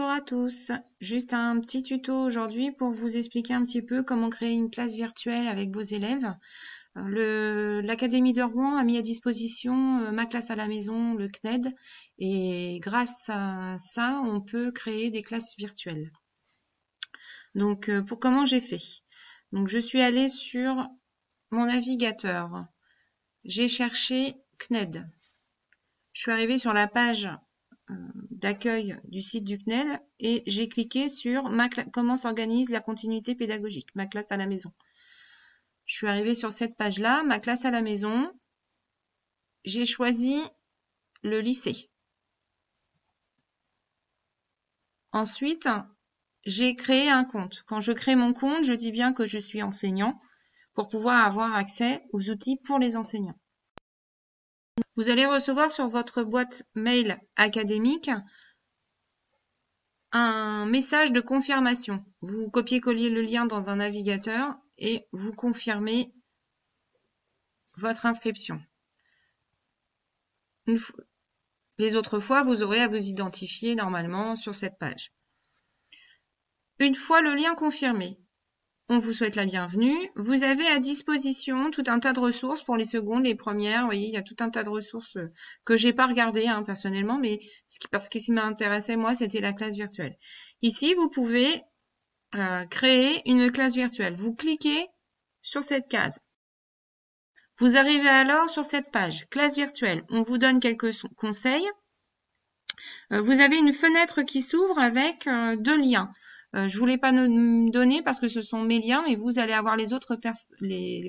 Bonjour à tous, juste un petit tuto aujourd'hui pour vous expliquer un petit peu comment créer une classe virtuelle avec vos élèves. L'Académie de Rouen a mis à disposition euh, ma classe à la maison, le CNED, et grâce à ça, on peut créer des classes virtuelles. Donc, euh, pour comment j'ai fait Donc, je suis allée sur mon navigateur. J'ai cherché CNED. Je suis arrivée sur la page euh, d'accueil du site du CNED et j'ai cliqué sur ma comment s'organise la continuité pédagogique, ma classe à la maison. Je suis arrivée sur cette page-là, ma classe à la maison. J'ai choisi le lycée. Ensuite, j'ai créé un compte. Quand je crée mon compte, je dis bien que je suis enseignant pour pouvoir avoir accès aux outils pour les enseignants. Vous allez recevoir sur votre boîte mail académique un message de confirmation. Vous copiez-colliez le lien dans un navigateur et vous confirmez votre inscription. les autres fois, vous aurez à vous identifier normalement sur cette page. Une fois le lien confirmé, on vous souhaite la bienvenue. Vous avez à disposition tout un tas de ressources pour les secondes, les premières. Vous voyez, il y a tout un tas de ressources euh, que j'ai pas regardées hein, personnellement, mais parce que ce qui m'intéressait moi, c'était la classe virtuelle. Ici, vous pouvez euh, créer une classe virtuelle. Vous cliquez sur cette case. Vous arrivez alors sur cette page classe virtuelle. On vous donne quelques conseils. Euh, vous avez une fenêtre qui s'ouvre avec deux liens. Je euh, je voulais pas nous donner parce que ce sont mes liens, mais vous allez avoir les autres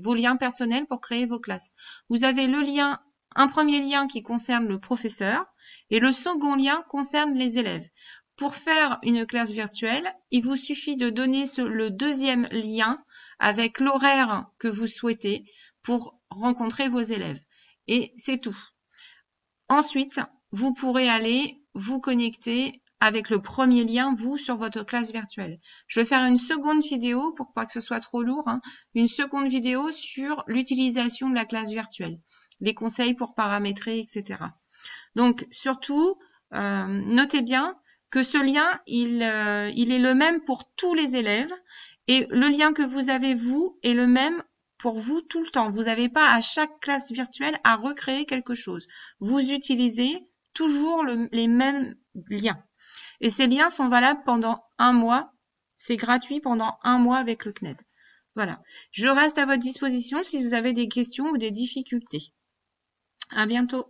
vos liens personnels pour créer vos classes. Vous avez le lien, un premier lien qui concerne le professeur et le second lien concerne les élèves. Pour faire une classe virtuelle, il vous suffit de donner le deuxième lien avec l'horaire que vous souhaitez pour rencontrer vos élèves. Et c'est tout. Ensuite, vous pourrez aller vous connecter avec le premier lien, vous, sur votre classe virtuelle. Je vais faire une seconde vidéo, pour pas que ce soit trop lourd, hein. une seconde vidéo sur l'utilisation de la classe virtuelle, les conseils pour paramétrer, etc. Donc, surtout, euh, notez bien que ce lien, il, euh, il est le même pour tous les élèves et le lien que vous avez, vous, est le même pour vous tout le temps. Vous n'avez pas à chaque classe virtuelle à recréer quelque chose. Vous utilisez toujours les mêmes liens et ces liens sont valables pendant un mois. C'est gratuit pendant un mois avec le CNED. Voilà. Je reste à votre disposition si vous avez des questions ou des difficultés. À bientôt.